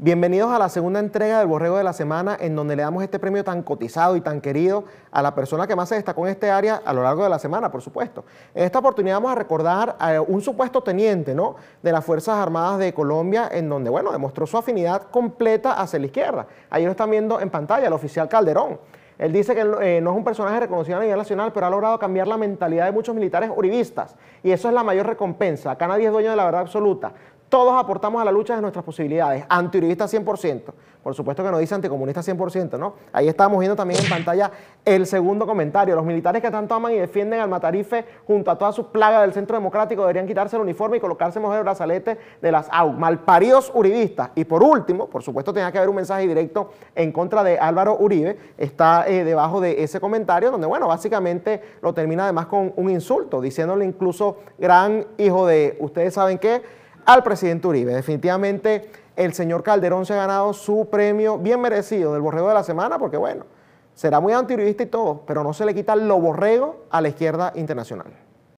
Bienvenidos a la segunda entrega del Borrego de la Semana, en donde le damos este premio tan cotizado y tan querido a la persona que más se destacó en este área a lo largo de la semana, por supuesto. En esta oportunidad vamos a recordar a un supuesto teniente ¿no? de las Fuerzas Armadas de Colombia, en donde bueno, demostró su afinidad completa hacia la izquierda. Ahí lo están viendo en pantalla, el oficial Calderón. Él dice que eh, no es un personaje reconocido a nivel nacional, pero ha logrado cambiar la mentalidad de muchos militares uribistas. Y eso es la mayor recompensa. Acá nadie es dueño de la verdad absoluta. Todos aportamos a la lucha de nuestras posibilidades. Antiuribista 100%. Por supuesto que no dice anticomunista 100%, ¿no? Ahí estamos viendo también en pantalla el segundo comentario. Los militares que tanto aman y defienden al Matarife junto a toda su plaga del Centro Democrático deberían quitarse el uniforme y colocarse mejor el brazalete de las AU. Malparidos uribistas. Y por último, por supuesto, tenía que haber un mensaje directo en contra de Álvaro Uribe. Está eh, debajo de ese comentario donde, bueno, básicamente lo termina además con un insulto, diciéndole incluso gran hijo de, ustedes saben qué, al presidente Uribe. Definitivamente el señor Calderón se ha ganado su premio bien merecido del borrego de la semana, porque bueno, será muy antiuribista y todo, pero no se le quita lo borrego a la izquierda internacional.